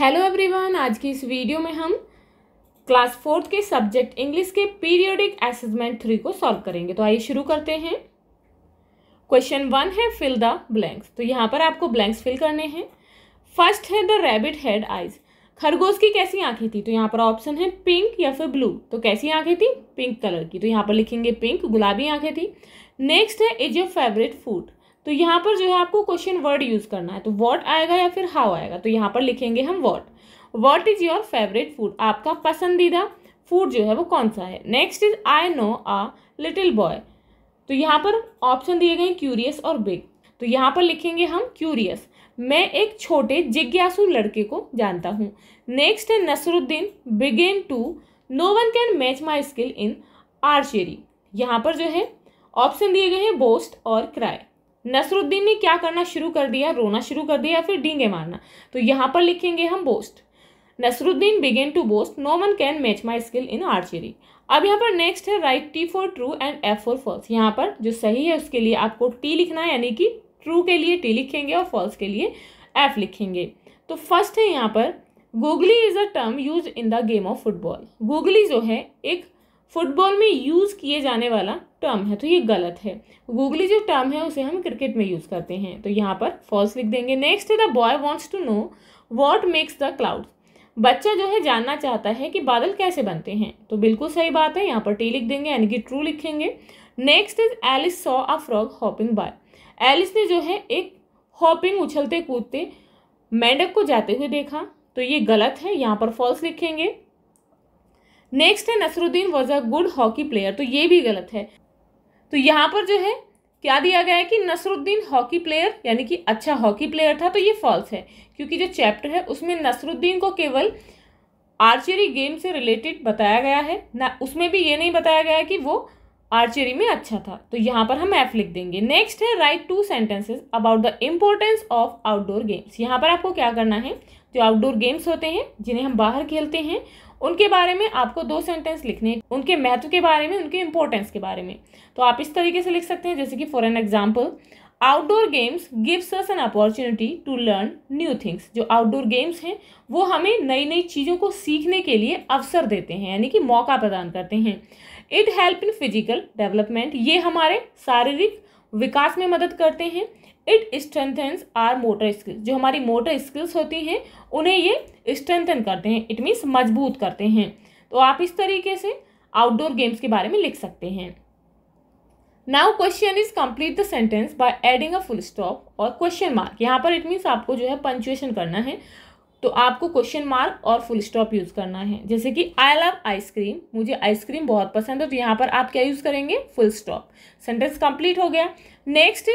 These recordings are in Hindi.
हेलो एवरीवन आज की इस वीडियो में हम क्लास फोर्थ के सब्जेक्ट इंग्लिश के पीरियोडिक असेसमेंट थ्री को सॉल्व करेंगे तो आइए शुरू करते हैं क्वेश्चन वन है फिल द ब्लैंक्स तो यहाँ पर आपको ब्लैंक्स फिल करने हैं फर्स्ट है द रैबिट हेड आइज खरगोश की कैसी आंखें थी तो यहाँ पर ऑप्शन है पिंक या फिर ब्लू तो कैसी आंखें थी पिंक कलर की तो यहाँ पर लिखेंगे पिंक गुलाबी आंखें थी नेक्स्ट है इज योर फेवरेट फूड तो यहाँ पर जो है आपको क्वेश्चन वर्ड यूज़ करना है तो वॉट आएगा या फिर हाउ आएगा तो यहाँ पर लिखेंगे हम what what is your favourite food आपका पसंदीदा फूड जो है वो कौन सा है next is I know a little boy तो यहाँ पर ऑप्शन दिए गए क्यूरियस और बिग तो यहाँ पर लिखेंगे हम क्यूरियस मैं एक छोटे जिज्ञासु लड़के को जानता हूँ नेक्स्ट है Nasruddin began to no one can match my skill in archery यहाँ पर जो है ऑप्शन दिए गए हैं बोस्ट और क्राई नसरुद्दीन ने क्या करना शुरू कर दिया रोना शुरू कर दिया या फिर डींगे मारना तो यहाँ पर लिखेंगे हम boast Nasruddin began to boast no one can match my skill in archery अब यहाँ पर नेक्स्ट है write T for true and F for false यहाँ पर जो सही है उसके लिए आपको टी लिखना है यानी कि ट्रू के लिए टी लिखेंगे और फॉल्स के लिए एफ लिखेंगे तो फर्स्ट है यहाँ पर googly is a term use in the game of football googly जो है एक फुटबॉल में यूज़ किए जाने वाला टर्म है तो ये गलत है गूगली जो टर्म है उसे हम क्रिकेट में यूज़ करते हैं तो यहाँ पर फॉल्स लिख देंगे next the boy wants to know what makes the cloud बच्चा जो है जानना चाहता है कि बादल कैसे बनते हैं तो बिल्कुल सही बात है यहाँ पर टी लिख देंगे यानी कि ट्रू लिखेंगे next is Alice saw a frog hopping by Alice ने जो है एक हॉपिंग उछलते कूदते मेंढक को जाते हुए देखा तो ये गलत है यहाँ पर फॉल्स लिखेंगे नेक्स्ट है Nasruddin was a good hockey player तो ये भी गलत है तो यहाँ पर जो है क्या दिया गया है कि नसरुद्दीन हॉकी प्लेयर यानी कि अच्छा हॉकी प्लेयर था तो ये फॉल्स है क्योंकि जो चैप्टर है उसमें नसरुद्दीन को केवल आर्चरी गेम से रिलेटेड बताया गया है ना उसमें भी ये नहीं बताया गया है कि वो आर्चरी में अच्छा था तो यहाँ पर हम एफ लिख देंगे नेक्स्ट है write two sentences about the importance of outdoor games यहाँ पर आपको क्या करना है जो आउटडोर गेम्स होते हैं जिन्हें हम बाहर खेलते हैं उनके बारे में आपको दो सेंटेंस लिखने उनके महत्व के बारे में उनके इंपॉर्टेंस के बारे में तो आप इस तरीके से लिख सकते हैं जैसे कि for an example outdoor games gives us an opportunity to learn new things जो आउटडोर गेम्स हैं वो हमें नई नई चीज़ों को सीखने के लिए अवसर देते हैं यानी कि मौका प्रदान करते हैं it help in physical development ये हमारे शारीरिक विकास में मदद करते हैं it strengthens our motor skills जो हमारी मोटर स्किल्स होती हैं उन्हें ये स्ट्रेंथन करते हैं इट मीन्स मजबूत करते हैं तो आप इस तरीके से आउटडोर गेम्स के बारे में लिख सकते हैं now question is complete the sentence by adding a full stop और क्वेश्चन मार्क यहाँ पर इट मीन्स आपको जो है पंचुएशन करना है तो आपको क्वेश्चन मार्क और फुल स्टॉप यूज़ करना है जैसे कि आई लव आइसक्रीम मुझे आइसक्रीम बहुत पसंद है तो यहाँ पर आप क्या यूज़ करेंगे फुल स्टॉप सेंटेंस कंप्लीट हो गया next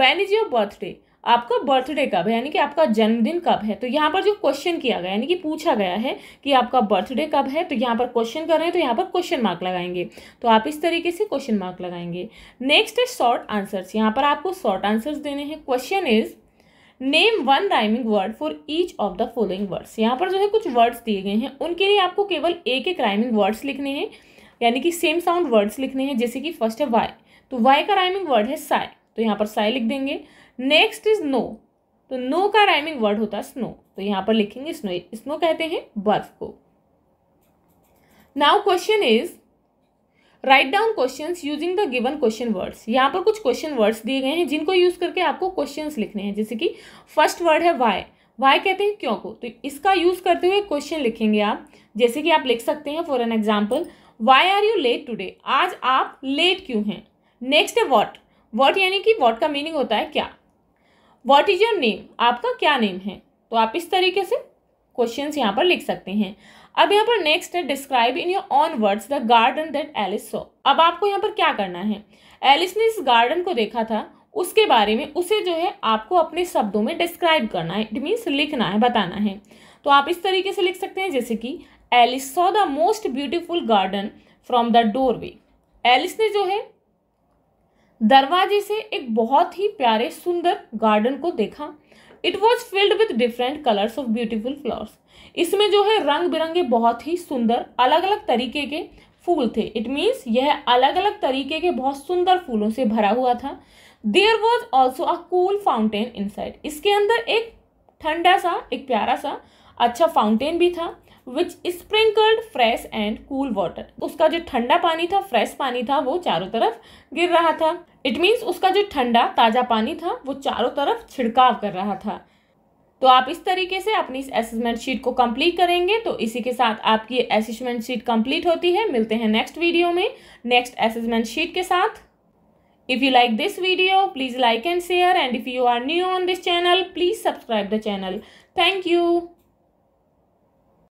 when is your birthday आपका बर्थडे कब है यानी कि आपका जन्मदिन कब है तो यहाँ पर जो क्वेश्चन किया गया यानी कि पूछा गया है कि आपका बर्थडे कब है तो यहाँ पर क्वेश्चन कर रहे हैं तो यहाँ पर क्वेश्चन मार्क लगाएंगे तो आप इस तरीके से क्वेश्चन मार्क लगाएंगे नेक्स्ट है शॉर्ट आंसर्स यहाँ पर आपको शॉर्ट आंसर्स देने हैं question is name one rhyming word for each of the following words यहाँ पर जो है कुछ वर्ड्स दिए गए हैं उनके लिए आपको केवल एक एक राइमिंग वर्ड्स लिखने हैं यानी कि सेम साउंड वर्ड्स लिखने हैं जैसे कि फर्स्ट है वाई तो वाई का राइमिंग वर्ड है साय तो यहाँ पर साय लिख देंगे नेक्स्ट इज नो तो नो का राइमिंग वर्ड होता है स्नो तो यहाँ पर लिखेंगे स्नो स्नो कहते हैं बर्फ को now question is write down question using the given question words यहाँ पर कुछ क्वेश्चन वर्ड्स दिए गए हैं जिनको यूज करके आपको क्वेश्चन लिखने हैं जैसे कि फर्स्ट वर्ड है वाई वाई कहते हैं क्यों को तो इसका यूज करते हुए क्वेश्चन लिखेंगे आप जैसे कि आप लिख सकते हैं for an example why are you late today आज आप लेट क्यों हैं नेक्स्ट है वॉट वॉट यानी कि वॉट का मीनिंग होता है क्या वॉट इज योर नेम आपका क्या नेम है तो आप इस तरीके से क्वेश्चन यहाँ पर लिख सकते हैं अब यहाँ पर नेक्स्ट है describe in your own words the garden that Alice saw अब आपको यहाँ पर क्या करना है एलिस ने इस गार्डन को देखा था उसके बारे में उसे जो है आपको अपने शब्दों में डिस्क्राइब करना है इट मीन्स लिखना है बताना है तो आप इस तरीके से लिख सकते हैं जैसे कि Alice saw the most beautiful garden from the doorway Alice ने जो है दरवाजे से एक बहुत ही प्यारे सुंदर गार्डन को देखा it was filled with different colours of beautiful flowers इसमें जो है रंग बिरंगे बहुत ही सुंदर अलग अलग तरीके के फूल थे इट मीन्स यह अलग अलग तरीके के बहुत सुंदर फूलों से भरा हुआ था there was also a cool fountain inside इसके अंदर एक ठंडा सा एक प्यारा सा अच्छा फाउंटेन भी था which sprinkled fresh and cool water उसका जो ठंडा पानी था फ्रेश पानी था वो चारों तरफ गिर रहा था इट मीन्स उसका जो ठंडा ताज़ा पानी था वो चारों तरफ छिड़काव कर रहा था तो आप इस तरीके से अपनी इस असेसमेंट शीट को कंप्लीट करेंगे तो इसी के साथ आपकी असेसमेंट शीट कंप्लीट होती है मिलते हैं नेक्स्ट वीडियो में नेक्स्ट असेसमेंट शीट के साथ if you like this video please like and share and if you are new on this channel please subscribe the channel thank you